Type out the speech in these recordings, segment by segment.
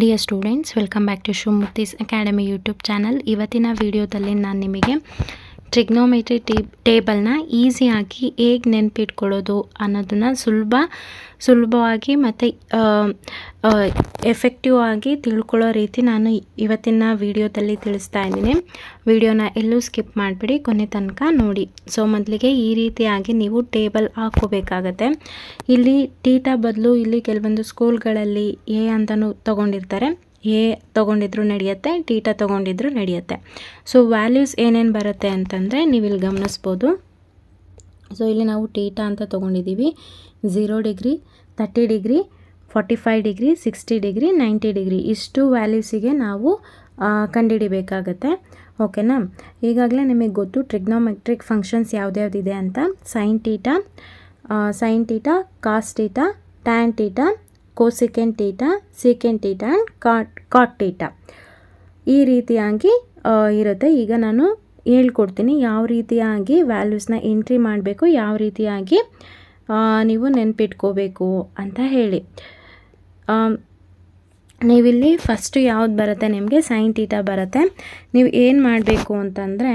dear students welcome back to Shivamurthy's academy YouTube channel ಇವತ್ತಿನ ವೀಡಿಯೋದಲ್ಲಿ ನಾನು ನಿಮಗೆ ಟ್ರಿಗ್ನೋಮೆಟ್ರಿ ಟೀ ಟೇಬಲ್ನ ಈಸಿಯಾಗಿ ಹೇಗೆ ನೆನಪಿಟ್ಕೊಳ್ಳೋದು ಅನ್ನೋದನ್ನು ಸುಲಭ ಸುಲಭವಾಗಿ ಮತ್ತು ಎಫೆಕ್ಟಿವ್ ಆಗಿ ತಿಳ್ಕೊಳ್ಳೋ ರೀತಿ ನಾನು ಇವತ್ತಿನ ವಿಡಿಯೋದಲ್ಲಿ ತಿಳಿಸ್ತಾ ಇದ್ದೀನಿ ವೀಡಿಯೋನ ಎಲ್ಲೂ ಸ್ಕಿಪ್ ಮಾಡಿಬಿಡಿ ಕೊನೆ ತನಕ ನೋಡಿ ಸೊ ಮೊದಲಿಗೆ ಈ ರೀತಿಯಾಗಿ ನೀವು ಟೇಬಲ್ ಹಾಕೋಬೇಕಾಗತ್ತೆ ಇಲ್ಲಿ ಟೀಟಾ ಬದಲು ಇಲ್ಲಿ ಕೆಲವೊಂದು ಸ್ಕೂಲ್ಗಳಲ್ಲಿ ಏ ಅಂತಲೂ ತೊಗೊಂಡಿರ್ತಾರೆ ಎ ತೊಗೊಂಡಿದ್ರು ನಡೆಯುತ್ತೆ ಟೀಟಾ ತೊಗೊಂಡಿದ್ರು ನಡೆಯುತ್ತೆ ಸೊ ವ್ಯಾಲ್ಯೂಸ್ ಏನೇನು ಬರುತ್ತೆ ಅಂತಂದರೆ ನೀವು ಇಲ್ಲಿ ಗಮನಿಸ್ಬೋದು ಸೊ ಇಲ್ಲಿ ನಾವು ಟೀಟಾ ಅಂತ ತೊಗೊಂಡಿದ್ದೀವಿ zero degree thirty degree forty five degree sixty degree ninety degree ಇಷ್ಟು ವ್ಯಾಲ್ಯೂಸಿಗೆ ನಾವು ಕಂಡುಹಿಡಿಬೇಕಾಗತ್ತೆ ಓಕೆನಾ ಈಗಾಗಲೇ ನಿಮಗೆ ಗೊತ್ತು ಟ್ರಿಗ್ನೋಮೆಟ್ರಿಕ್ ಫಂಕ್ಷನ್ಸ್ ಯಾವ್ದ್ಯಾವ್ದಿದೆ ಅಂತ sine theta sine theta cos theta tan theta cosecant theta second theta and cot cot theta ಈ ರೀತಿಯಾಗಿ ಇರುತ್ತೆ ಈಗ ನಾನು ಹೇಳ್ಕೊಡ್ತೀನಿ ಯಾವ ರೀತಿಯಾಗಿ ವ್ಯಾಲ್ಯೂಸ್ನ ಎಂಟ್ರಿ ಮಾಡಬೇಕು ಯಾವ ರೀತಿಯಾಗಿ ನೀವು ನೆನ್ಪಿಟ್ಕೋಬೇಕು ಅಂತ ಹೇಳಿ ನೀವಿಲ್ಲಿ ಫಸ್ಟು ಯಾವ್ದು ಬರುತ್ತೆ ನಿಮಗೆ ಸೈನ್ ಟೀಟಾ ಬರುತ್ತೆ ನೀವು ಏನು ಮಾಡಬೇಕು ಅಂತಂದರೆ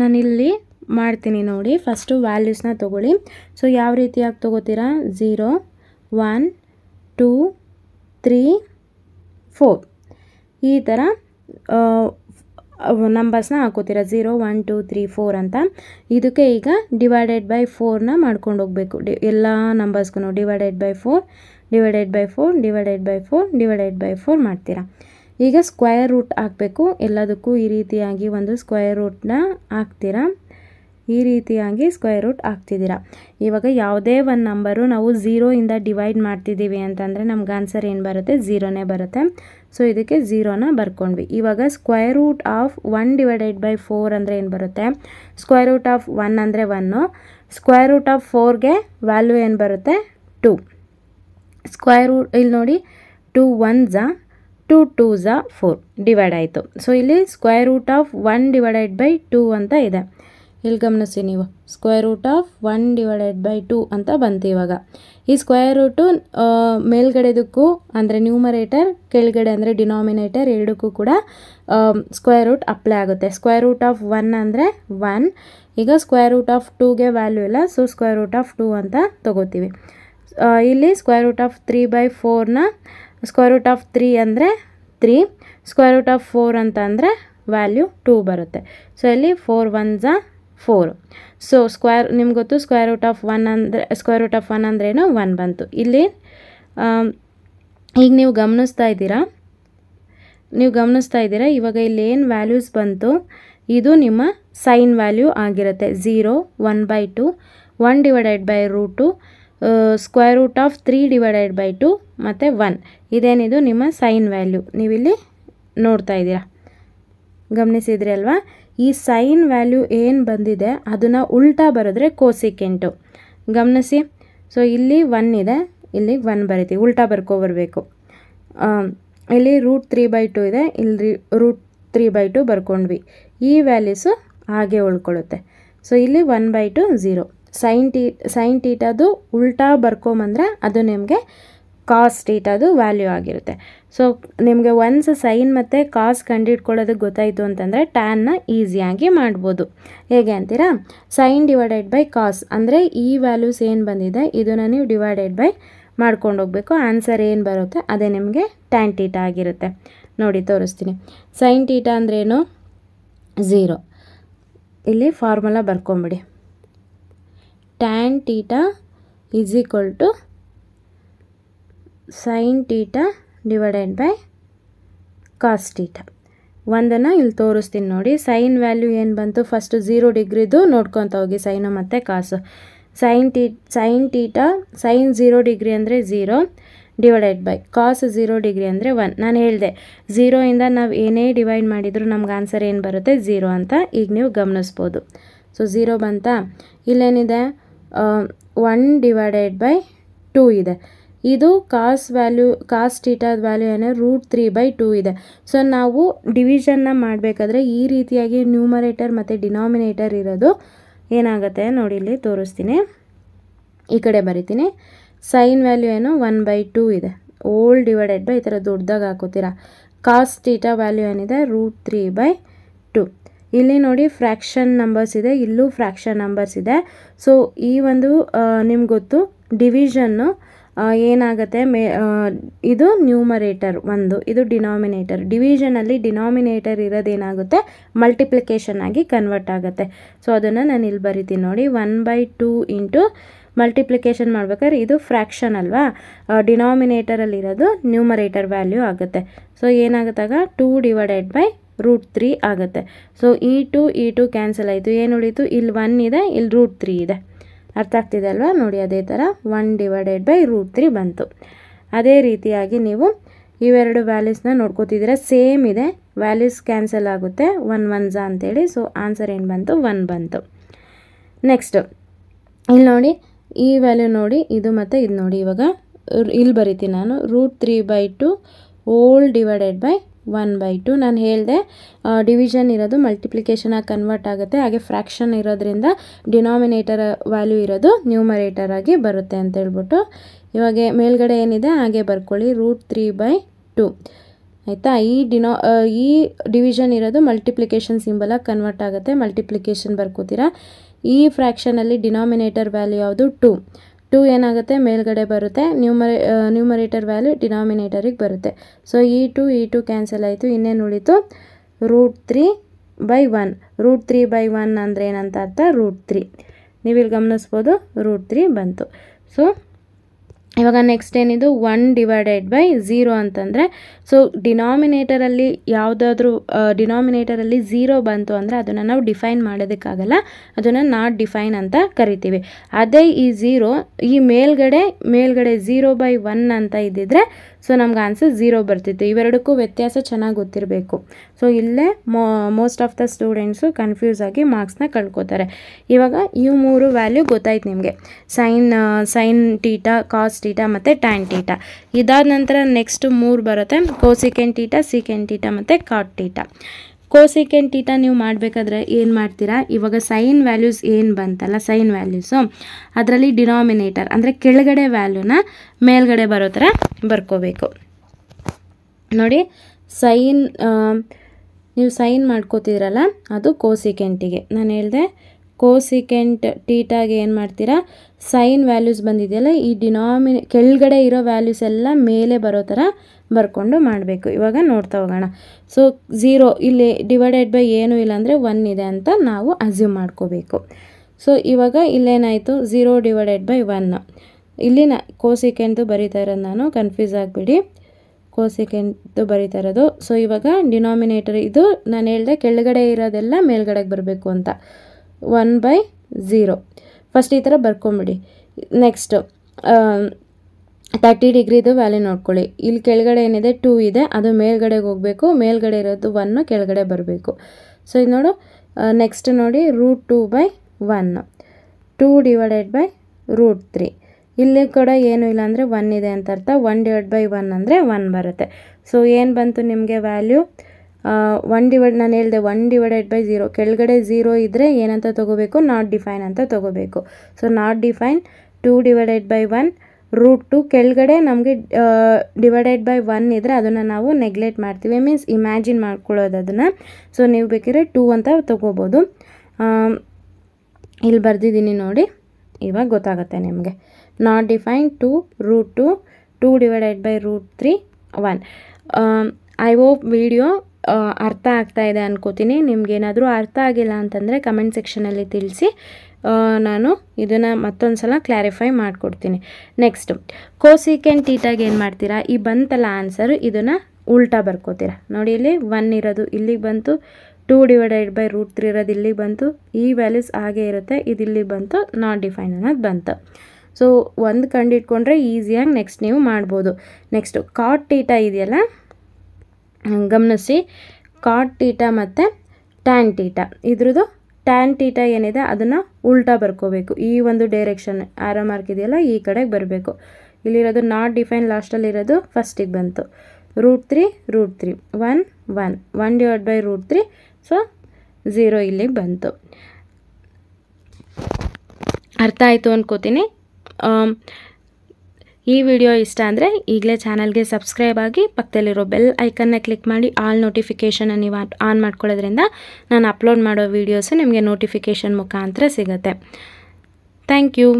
ನಾನಿಲ್ಲಿ ಮಾಡ್ತೀನಿ ನೋಡಿ ಫಸ್ಟು ವ್ಯಾಲ್ಯೂಸ್ನ ತೊಗೊಳ್ಳಿ ಸೊ ಯಾವ ರೀತಿಯಾಗಿ ತೊಗೋತೀರಾ zero one two three four ಈ ಥರ ನಂಬರ್ಸ್ನ ಹಾಕೋತೀರ zero one two three four ಅಂತ ಇದಕ್ಕೆ ಈಗ ಡಿವೈಡೆಡ್ ಬೈ ಫೋರ್ನ ಮಾಡ್ಕೊಂಡು ಹೋಗಬೇಕು ಡಿ ಎಲ್ಲ ನಂಬರ್ಸ್ಗೂ divided by four divided by four divided by four divided by four ಮಾಡ್ತೀರಾ ಈಗ ಸ್ಕ್ವಯರ್ ರೂಟ್ ಹಾಕಬೇಕು ಎಲ್ಲದಕ್ಕೂ ಈ ರೀತಿಯಾಗಿ ಒಂದು ಸ್ಕ್ವಯರ್ ರೂಟ್ನ ಹಾಕ್ತೀರಾ ಈ ರೀತಿಯಾಗಿ ಸ್ಕ್ವೇರ್ ರೂಟ್ ಹಾಕ್ತಿದ್ದೀರಾ ಇವಾಗ ಯಾವುದೇ ಒಂದು ನಂಬರು ನಾವು ಇಂದ ಡಿವೈಡ್ ಮಾಡ್ತಿದ್ದೀವಿ ಅಂತಂದರೆ ನಮ್ಗೆ ಆನ್ಸರ್ ಏನು ಬರುತ್ತೆ ಝೀರೋನೇ ಬರುತ್ತೆ ಸೊ ಇದಕ್ಕೆ ಝೀರೋನ ಬರ್ಕೊಂಡ್ವಿ ಇವಾಗ square root of one divided by four ಅಂದರೆ ಏನು ಬರುತ್ತೆ ಸ್ಕ್ವೇರ್ ರೂಟ್ ಆಫ್ ಒನ್ ಅಂದರೆ ಒನ್ನು ಸ್ಕ್ವೇರ್ ರೂಟ್ ಆಫ್ ಫೋರ್ಗೆ ವ್ಯಾಲ್ಯೂ ಏನು ಬರುತ್ತೆ ಟೂ ಸ್ಕ್ವೇರ್ ರೂಟ್ ಇಲ್ಲಿ ನೋಡಿ ಟೂ ಒನ್ ಝಾ ಟು ಟೂ ಝ ಫೋರ್ ಡಿವೈಡ್ ಆಯಿತು ಸೊ ಇಲ್ಲಿ square root of one divided by two ಅಂತ ಇದೆ ಇಲ್ಲಿ ಗಮನಿಸಿ ನೀವು square root of one divided by two ಅಂತ ಬಂತು ಇವಾಗ ಈ ಸ್ಕ್ವೇರ್ ರೂಟು ಮೇಲ್ಗಡೆದಕ್ಕೂ ಅಂದರೆ ನ್ಯೂಮರೇಟರ್ ಕೆಳಗಡೆ ಅಂದರೆ ಡಿನಾಮಿನೇಟರ್ ಎರಡಕ್ಕೂ ಕೂಡ ಸ್ಕ್ವೇರ್ ರೂಟ್ ಅಪ್ಲೈ ಆಗುತ್ತೆ ಸ್ಕ್ವೇರ್ ರೂಟ್ ಆಫ್ ಒನ್ ಅಂದರೆ ಒನ್ ಈಗ ಸ್ಕ್ವೇರ್ ರೂಟ್ ಆಫ್ ಟೂಗೆ ವ್ಯಾಲ್ಯೂ ಇಲ್ಲ so square root of two ಅಂತ ತೊಗೋತೀವಿ ಇಲ್ಲಿ square root of three by ಫೋರ್ನ ಸ್ಕ್ವೇರ್ ರೂಟ್ ಆಫ್ ತ್ರೀ ಅಂದರೆ three square root of four ಅಂತ ಅಂದರೆ ವ್ಯಾಲ್ಯೂ ಟೂ ಬರುತ್ತೆ ಸೊ ಇಲ್ಲಿ four ones four so square ನಿಮ್ಗೆ ಗೊತ್ತು ಸ್ಕ್ವೇರ್ ರೂಟ್ ಆಫ್ ಒನ್ ಅಂದರೆ ಸ್ಕ್ವೇರ್ ರೂಟ್ ಆಫ್ ಒನ್ ಅಂದ್ರೇನು ಒನ್ ಬಂತು ಇಲ್ಲಿ ಈಗ ನೀವು ಗಮನಿಸ್ತಾ ಇದ್ದೀರಾ ನೀವು ಗಮನಿಸ್ತಾ ಇದ್ದೀರಾ ಇವಾಗ ಇಲ್ಲಿ ಏನು ವ್ಯಾಲ್ಯೂಸ್ ಬಂತು ಇದು ನಿಮ್ಮ ಸೈನ್ ವ್ಯಾಲ್ಯೂ ಆಗಿರುತ್ತೆ zero one by two one divided by root square root of three divided by two ಮತ್ತು ಒನ್ ಇದೇನಿದು ನಿಮ್ಮ ಸೈನ್ ವ್ಯಾಲ್ಯೂ ನೀವಿಲ್ಲಿ ನೋಡ್ತಾ ಇದ್ದೀರಾ ಗಮನಿಸಿದ್ರಿ ಅಲ್ವಾ ಈ ಸೈನ್ ವ್ಯಾಲ್ಯೂ ಏನು ಬಂದಿದೆ ಅದನ್ನು ಉಲ್ಟಾ ಬರೆದ್ರೆ ಕೋಸಿಕೆಂಟು ಗಮನಿಸಿ ಸೊ ಇಲ್ಲಿ ಒನ್ ಇದೆ ಇಲ್ಲಿ ಒನ್ ಬರಿತೀವಿ ಉಲ್ಟಾ ಬರಬೇಕು ಇಲ್ಲಿ ರೂಟ್ ತ್ರೀ ಬೈ ಟು ಇದೆ ಇಲ್ಲಿ ರೂಟ್ ತ್ರೀ ಬೈ ಟು ಬರ್ಕೊಂಡ್ವಿ ಈ ವ್ಯಾಲ್ಯೂಸು ಹಾಗೆ ಉಳ್ಕೊಳ್ಳುತ್ತೆ ಸೊ ಇಲ್ಲಿ one by two zero sine theta sine ಟೀಟದು ಉಲ್ಟಾ ಬರ್ಕೊಂಬಂದ್ರೆ ಅದು ನಿಮಗೆ ಕಾಸ್ ಡೇಟ್ ಅದು ವ್ಯಾಲ್ಯೂ ಆಗಿರುತ್ತೆ ಸೊ ನಿಮಗೆ ಒನ್ಸ್ ಸೈನ್ ಮತ್ತು ಕಾಸ್ಟ್ ಕಂಡುಹಿಡ್ಕೊಳ್ಳೋದಕ್ಕೆ ಗೊತ್ತಾಯಿತು ಅಂತಂದರೆ ಟ್ಯಾನ್ನ ಈಸಿಯಾಗಿ ಮಾಡ್ಬೋದು ಹೇಗೆ ಅಂತೀರಾ ಸೈನ್ ಡಿವೈಡೆಡ್ ಬೈ ಕಾಸ್ ಅಂದರೆ ಈ ವ್ಯಾಲ್ಯೂಸ್ ಏನು ಬಂದಿದೆ ಇದನ್ನು ನೀವು ಡಿವೈಡೆಡ್ ಬೈ ಮಾಡ್ಕೊಂಡು ಹೋಗಬೇಕು ಆನ್ಸರ್ ಏನು ಬರುತ್ತೆ ಅದೇ ನಿಮಗೆ ಟ್ಯಾನ್ ಟೀಟ ಆಗಿರುತ್ತೆ ನೋಡಿ ತೋರಿಸ್ತೀನಿ ಸೈನ್ ಟೀಟ ಅಂದ್ರೇನು ಝೀರೋ ಇಲ್ಲಿ ಫಾರ್ಮುಲಾ ಬರ್ಕೊಂಬಿಡಿ tan theta is equal to sine theta divided by cos theta ಒಂದನ್ನು ಇಲ್ಲಿ ತೋರಿಸ್ತೀನಿ ನೋಡಿ ಸೈನ್ ವ್ಯಾಲ್ಯೂ ಏನು ಬಂತು ಫಸ್ಟ್ ಝೀರೋ ಡಿಗ್ರಿದು ನೋಡ್ಕೊತ ಹೋಗಿ ಸೈನು ಮತ್ತು cos sine theta sine theta sine zero degree ಅಂದರೆ zero divided by cos zero degree ಅಂದರೆ ಒನ್ ನಾನು ಹೇಳಿದೆ ಝೀರೋಯಿಂದ ನಾವು ಏನೇ ಡಿವೈಡ್ ಮಾಡಿದರೂ ನಮ್ಗೆ ಆನ್ಸರ್ ಏನು ಬರುತ್ತೆ ಝೀರೋ ಅಂತ ಈಗ ನೀವು ಗಮನಿಸ್ಬೋದು ಸೊ ಝೀರೋ ಬಂತ ಇಲ್ಲೇನಿದೆ ಒನ್ ಡಿವೈಡೆಡ್ ಬೈ ಟೂ ಇದೆ ಇದು ಕಾಸ್ ವ್ಯಾಲ್ಯೂ ಕಾಸ್ ಟೀಟಾದ ವ್ಯಾಲ್ಯೂ ಏನೋ ರೂಟ್ ತ್ರೀ ಬೈ ಟೂ ಇದೆ ಸೊ ನಾವು ಡಿವಿಷನ್ನ ಮಾಡಬೇಕಾದ್ರೆ ಈ ರೀತಿಯಾಗಿ ನ್ಯೂಮರೇಟರ್ ಮತ್ತು ಡಿನಾಮಿನೇಟರ್ ಇರೋದು ಏನಾಗುತ್ತೆ ನೋಡಿ ಇಲ್ಲಿ ತೋರಿಸ್ತೀನಿ ಈ ಕಡೆ ಬರಿತೀನಿ ಸೈನ್ ವ್ಯಾಲ್ಯೂ ಏನು ಒನ್ ಬೈ ಟೂ ಇದೆ ಓಲ್ ಡಿವೈಡೆಡ್ ಬೈ ಈ ಥರ ದೊಡ್ಡದಾಗ ಹಾಕೋತೀರಾ ಕಾಸ್ ಟೀಟಾ ವ್ಯಾಲ್ಯೂ ಏನಿದೆ ರೂಟ್ ತ್ರೀ ಬೈ ಟು ಇಲ್ಲಿ ನೋಡಿ ಫ್ರ್ಯಾಕ್ಷನ್ ನಂಬರ್ಸ್ ಇದೆ ಇಲ್ಲೂ ಫ್ರ್ಯಾಕ್ಷನ್ ನಂಬರ್ಸ್ ಇದೆ ಸೊ ಈ ಒಂದು ನಿಮ್ಗೆ ಗೊತ್ತು ಡಿವಿಷನ್ನು ಏನಾಗುತ್ತೆ ಮೇ ಇದು ನ್ಯೂಮರೇಟರ್ ಒಂದು ಇದು ಡಿನಾಮಿನೇಟರ್ ಡಿವಿಷನಲ್ಲಿ ಡಿನಾಮಿನೇಟರ್ ಇರೋದೇನಾಗುತ್ತೆ ಮಲ್ಟಿಪ್ಲಿಕೇಶನ್ ಆಗಿ ಕನ್ವರ್ಟ್ ಆಗುತ್ತೆ ಸೊ ಅದನ್ನು ನಾನು ಇಲ್ಲಿ ಬರಿತೀನಿ ನೋಡಿ one by two into multiplication ಮಾಡ್ಬೇಕಾದ್ರೆ ಇದು ಫ್ರ್ಯಾಕ್ಷನ್ ಅಲ್ವಾ ಇರೋದು ನ್ಯೂಮರೇಟರ್ ವ್ಯಾಲ್ಯೂ ಆಗುತ್ತೆ ಸೊ ಏನಾಗುತ್ತಾಗ two divided by root three ಆಗುತ್ತೆ ಸೊ ಈ ಟು ಈ ಟು ಕ್ಯಾನ್ಸಲ್ ಆಯಿತು ಏನು ಉಳೀತು ಇಲ್ಲಿ ಒನ್ ಇದೆ ಇಲ್ಲಿ ರೂಟ್ ತ್ರೀ ಇದೆ ಅರ್ಥ ಆಗ್ತಿದೆ ಅಲ್ವಾ ನೋಡಿ ಅದೇ ಥರ one divided by root three ಬಂತು ಅದೇ ರೀತಿಯಾಗಿ ನೀವು ಇವೆರಡು ವ್ಯಾಲ್ಯೂಸ್ನ ನೋಡ್ಕೋತಿದ್ದೀರಾ ಸೇಮ್ ಇದೆ ವ್ಯಾಲ್ಯೂಸ್ ಕ್ಯಾನ್ಸಲ್ ಆಗುತ್ತೆ ಒನ್ ಒನ್ ಅಂತೇಳಿ ಸೊ ಆನ್ಸರ್ ಏನು ಬಂತು ಒನ್ ಬಂತು ನೆಕ್ಸ್ಟು ಇಲ್ಲಿ ನೋಡಿ ಈ ವ್ಯಾಲ್ಯೂ ನೋಡಿ ಇದು ಮತ್ತು ಇದು ನೋಡಿ ಇವಾಗ ಇಲ್ಲಿ ಬರೀತೀನಿ ನಾನು root three by two whole divided by one by two ನಾನು ಹೇಳಿದೆ ಡಿವಿಷನ್ ಇರೋದು ಮಲ್ಟಿಪ್ಲಿಕೇಶನಾಗಿ ಕನ್ವರ್ಟ್ ಆಗುತ್ತೆ ಹಾಗೆ ಫ್ರ್ಯಾಕ್ಷನ್ ಇರೋದ್ರಿಂದ ಡಿನಾಮಿನೇಟರ್ ವ್ಯಾಲ್ಯೂ ಇರೋದು ನ್ಯೂಮರೇಟರ್ ಆಗಿ ಬರುತ್ತೆ ಅಂತ ಹೇಳ್ಬಿಟ್ಟು ಇವಾಗ ಮೇಲ್ಗಡೆ ಏನಿದೆ ಹಾಗೆ ಬರ್ಕೊಳ್ಳಿ ರೂಟ್ ತ್ರೀ ಬೈ ಟು ಆಯಿತಾ ಈ ಡಿನೋ ಈ ಡಿವಿಷನ್ ಇರೋದು ಮಲ್ಟಿಪ್ಲಿಕೇಶನ್ ಸಿಂಬಲಾಗಿ ಕನ್ವರ್ಟ್ ಆಗುತ್ತೆ ಮಲ್ಟಿಪ್ಲಿಕೇಶನ್ ಬರ್ಕೋತೀರಾ ಈ ಫ್ರ್ಯಾಕ್ಷನಲ್ಲಿ ಡಿನಾಮಿನೇಟರ್ ವ್ಯಾಲ್ಯೂ ಯಾವುದು ಟು ಟು ಏನಾಗುತ್ತೆ ಮೇಲ್ಗಡೆ ಬರುತ್ತೆ ನ್ಯೂಮರೇ ನ್ಯೂಮರೇಟರ್ ವ್ಯಾಲ್ಯೂ ಡಿನಾಮಿನೇಟರಿಗೆ ಬರುತ್ತೆ ಸೊ ಈ ಟು ಈ ಟು ಕ್ಯಾನ್ಸಲ್ ಆಯಿತು ಇನ್ನೇನು ಉಳಿತು root three by one root three by one ಅಂದರೆ ಏನಂತ ಅರ್ಥ ರೂಟ್ ತ್ರೀ ನೀವಿಲ್ಲಿ ಗಮನಿಸ್ಬೋದು ರೂಟ್ ತ್ರೀ ಬಂತು ಸೊ ಇವಾಗ ನೆಕ್ಸ್ಟ್ ಏನಿದು ಒನ್ ಡಿವೈಡೆಡ್ ಬೈ ಝೀರೋ ಅಂತಂದರೆ ಸೊ ಡಿನಾಮಿನೇಟರಲ್ಲಿ ಯಾವುದಾದ್ರೂ ಡಿನಾಮಿನೇಟರಲ್ಲಿ ಝೀರೋ ಬಂತು ಅಂದರೆ ಅದನ್ನು ನಾವು ಡಿಫೈನ್ ಮಾಡೋದಕ್ಕಾಗಲ್ಲ ಅದನ್ನು ನಾಟ್ ಡಿಫೈನ್ ಅಂತ ಕರಿತೀವಿ ಅದೇ ಈ ಝೀರೋ ಈ ಮೇಲ್ಗಡೆ ಮೇಲ್ಗಡೆ ಝೀರೋ ಬೈ ಒನ್ ಅಂತ ಇದ್ದಿದ್ರೆ ಸೊ ನಮ್ಗೆ ಆನ್ಸರ್ ಝೀರೋ ಬರ್ತಿತ್ತು ಇವೆರಡಕ್ಕೂ ವ್ಯತ್ಯಾಸ ಚೆನ್ನಾಗಿ ಗೊತ್ತಿರಬೇಕು ಸೊ ಇಲ್ಲೇ most of the students confuse ಆಗಿ ಮಾರ್ಕ್ಸ್ನ ಕಳ್ಕೊತಾರೆ ಇವಾಗ ಈ ಮೂರು ವ್ಯಾಲ್ಯೂ ಗೊತ್ತಾಯ್ತು ನಿಮಗೆ sine sine theta cos theta ಮತ್ತು ಟ್ಯಾನ್ ಟೀಟಾ ಇದಾದ ನಂತರ ನೆಕ್ಸ್ಟ್ ಮೂರು ಬರುತ್ತೆ ಕೋಸಿಕೆನ್ ಟೀಟಾ ಸಿಕೆನ್ ಟೀಟಾ ಮತ್ತು ಕಾಟ್ ಟೀಟಾ ಕೋಸಿಕೆನ್ ಟೀಟಾ ನೀವು ಮಾಡಬೇಕಾದ್ರೆ ಏನು ಮಾಡ್ತೀರಾ ಇವಾಗ ಸೈನ್ ವ್ಯಾಲ್ಯೂಸ್ ಏನು ಬಂತಲ್ಲ ಸೈನ್ ವ್ಯಾಲ್ಯೂಸು ಅದರಲ್ಲಿ ಡಿನಾಮಿನೇಟರ್ ಅಂದರೆ ಕೆಳಗಡೆ ವ್ಯಾಲ್ಯೂನ ಮೇಲ್ಗಡೆ ಬರೋ ಥರ ಬರ್ಕೋಬೇಕು ನೋಡಿ ಸೈನ್ ನೀವು ಸೈನ್ ಮಾಡ್ಕೋತಿದ್ರಲ್ಲ ಅದು ಕೋಸಿಕೆಂಟಿಗೆ ನಾನು ಹೇಳಿದೆ ಕೋಸಿಕೆಂಟ್ ಟೀಟಾಗೆ ಏನು ಮಾಡ್ತೀರಾ ಸೈನ್ ವ್ಯಾಲ್ಯೂಸ್ ಬಂದಿದೆಯಲ್ಲ ಈ ಡಿನಾಮಿನೇ ಕೆಳಗಡೆ ಇರೋ ವ್ಯಾಲ್ಯೂಸ್ ಎಲ್ಲ ಮೇಲೆ ಬರೋ ಥರ ಬರ್ಕೊಂಡು ಮಾಡಬೇಕು ಇವಾಗ ನೋಡ್ತಾ ಹೋಗೋಣ ಸೊ ಝೀರೋ ಇಲ್ಲಿ ಡಿವೈಡೆಡ್ ಬೈ ಏನೂ ಇಲ್ಲ ಅಂದರೆ ಒನ್ ಇದೆ ಅಂತ ನಾವು ಅಸ್ಯೂಮ್ ಮಾಡ್ಕೋಬೇಕು ಸೊ ಇವಾಗ ಇಲ್ಲೇನಾಯಿತು ಝೀರೋ ಡಿವೈಡೆಡ್ ಬೈ ಒನ್ ಇಲ್ಲಿ ನ ಕೋಸಿಕೆಂಟು ಬರೀತಾ ಇರೋದು ನಾನು ಕನ್ಫ್ಯೂಸ್ ಆಗಿಬಿಡಿ ಕೋಸಿಕೆಂಟು ಬರೀತಾ ಇರೋದು ಸೊ ಇವಾಗ ಡಿನಾಮಿನೇಟರ್ ಇದು ನಾನು ಹೇಳಿದೆ ಕೆಳಗಡೆ ಇರೋದೆಲ್ಲ ಮೇಲ್ಗಡೆಗೆ ಬರಬೇಕು ಅಂತ ಒನ್ ಬೈ ಝೀರೋ ಫಸ್ಟ್ ಈ ಥರ ಬರ್ಕೊಂಬಿಡಿ ನೆಕ್ಸ್ಟು ತರ್ಟಿ ಡಿಗ್ರಿದು ವ್ಯಾಲ್ಯೂ ನೋಡ್ಕೊಳ್ಳಿ ಇಲ್ಲಿ ಕೆಳಗಡೆ ಏನಿದೆ ಟೂ ಇದೆ ಅದು ಮೇಲ್ಗಡೆಗೆ ಹೋಗಬೇಕು ಮೇಲ್ಗಡೆ ಇರೋದು ಒನ್ನು ಕೆಳಗಡೆ ಬರಬೇಕು ಸೊ ಇದು ನೋಡು ನೆಕ್ಸ್ಟ್ ನೋಡಿ root two by one two divided by root three ಇಲ್ಲಿ ಕೂಡ ಏನೂ ಇಲ್ಲ ಅಂದರೆ ಒನ್ ಇದೆ ಅಂತ ಅರ್ಥ ಒನ್ ಡಿವೈಡ್ ಬೈ ಒನ್ ಅಂದರೆ ಒನ್ ಬರುತ್ತೆ ಸೊ ಏನು ಬಂತು ನಿಮಗೆ ವ್ಯಾಲ್ಯೂ ಒನ್ ಡಿವೈಡ್ ನಾನು ಹೇಳಿದೆ ಒನ್ ಡಿವೈಡೆಡ್ ಬೈ ಝೀರೋ ಕೆಳಗಡೆ ಝೀರೋ ಇದ್ದರೆ ಏನಂತ ತೊಗೋಬೇಕು ನಾಟ್ ಡಿಫೈನ್ ಅಂತ ತೊಗೋಬೇಕು so not define two divided by one root two ಕೆಳಗಡೆ ನಮಗೆ ಡಿವೈಡೆಡ್ ಬೈ ಒನ್ ಇದ್ದರೆ ಅದನ್ನು ನಾವು ನೆಗ್ಲೆಕ್ಟ್ ಮಾಡ್ತೀವಿ ಮೀನ್ಸ್ ಇಮ್ಯಾಜಿನ್ ಮಾಡ್ಕೊಳ್ಳೋದು ಅದನ್ನು ಸೊ ನೀವು ಬೇಕಿದ್ರೆ ಟೂ ಅಂತ ತೊಗೋಬೋದು ಇಲ್ಲಿ ಬರೆದಿದ್ದೀನಿ ನೋಡಿ ಇವಾಗ ಗೊತ್ತಾಗುತ್ತೆ ನಿಮಗೆ not define two root two two divided by root three one I hope video ಅರ್ಥ ಆಗ್ತಾ ಇದೆ ಅನ್ಕೋತೀನಿ ನಿಮಗೇನಾದರೂ ಅರ್ಥ ಆಗಿಲ್ಲ ಅಂತಂದರೆ ಕಮೆಂಟ್ ಸೆಕ್ಷನಲ್ಲಿ ತಿಳಿಸಿ ನಾನು ಇದನ್ನು ಮತ್ತೊಂದು ಸಲ ಕ್ಲಾರಿಫೈ ಮಾಡಿಕೊಡ್ತೀನಿ ನೆಕ್ಸ್ಟು ಕೋಸಿಕ್ ಆ್ಯಂಡ್ ಟೀಟಾಗಿ ಏನು ಮಾಡ್ತೀರಾ ಈ ಬಂತಲ್ಲ ಆನ್ಸರು ಇದನ್ನು ಉಲ್ಟಾ ಬರ್ಕೋತೀರಾ ನೋಡಿ ಇಲ್ಲಿ ಒನ್ ಇರೋದು ಇಲ್ಲಿಗೆ ಬಂತು two divided by root three ಇರೋದು ಇಲ್ಲಿಗೆ ಬಂತು ಈ ವ್ಯಾಲ್ಯೂಸ್ ಹಾಗೆ ಇರುತ್ತೆ ಇದು ಇಲ್ಲಿಗೆ ಬಂತು ನಾಟ್ ಡಿಫೈನ್ ಅನ್ನೋದು ಬಂತು ಸೊ ಒಂದು ಕಂಡು ಇಟ್ಕೊಂಡ್ರೆ ಈಸಿಯಾಗಿ ನೆಕ್ಸ್ಟ್ ನೀವು ಮಾಡ್ಬೋದು ನೆಕ್ಸ್ಟು ಕಾಟ್ ಟೀಟಾ ಇದೆಯಲ್ಲ ಗಮನಿಸಿ ಕಾಟ್ ಟೀಟ ಮತ್ತು ಟ್ಯಾನ್ ಟೀಟ ಇದ್ರದ್ದು ಟ್ಯಾನ್ ಟೀಟ ಏನಿದೆ ಅದನ್ನು ಉಲ್ಟಾ ಬರ್ಕೋಬೇಕು ಈ ಒಂದು ಡೈರೆಕ್ಷನ್ ಆರೋ ಮಾರ್ಕ್ ಇದೆಯಲ್ಲ ಈ ಕಡೆಗೆ ಬರಬೇಕು ಇಲ್ಲಿರೋದು ನಾಟ್ ಡಿಫೈನ್ ಲಾಸ್ಟಲ್ಲಿರೋದು ಫಸ್ಟಿಗೆ ಬಂತು root three root three one one one divide by root three so zero ಇಲ್ಲಿಗೆ ಬಂತು ಅರ್ಥ ಆಯಿತು ಅಂದ್ಕೋತೀನಿ ಈ ವಿಡಿಯೋ ಇಷ್ಟ ಅಂದರೆ ಈಗಲೇ ಚಾನಲ್ಗೆ ಸಬ್ಸ್ಕ್ರೈಬ್ ಆಗಿ ಪಕ್ಕದಲ್ಲಿರೋ ಬೆಲ್ ಐಕನ್ನ ಕ್ಲಿಕ್ ಮಾಡಿ ಆಲ್ ನೋಟಿಫಿಕೇಷನ್ನ ನೀವು ಆನ್ ಮಾಡ್ಕೊಳ್ಳೋದ್ರಿಂದ ನಾನು ಅಪ್ಲೋಡ್ ಮಾಡೋ ವೀಡಿಯೋಸು ನಿಮಗೆ ನೋಟಿಫಿಕೇಷನ್ ಮುಖಾಂತರ ಸಿಗುತ್ತೆ ಥ್ಯಾಂಕ್ ಯು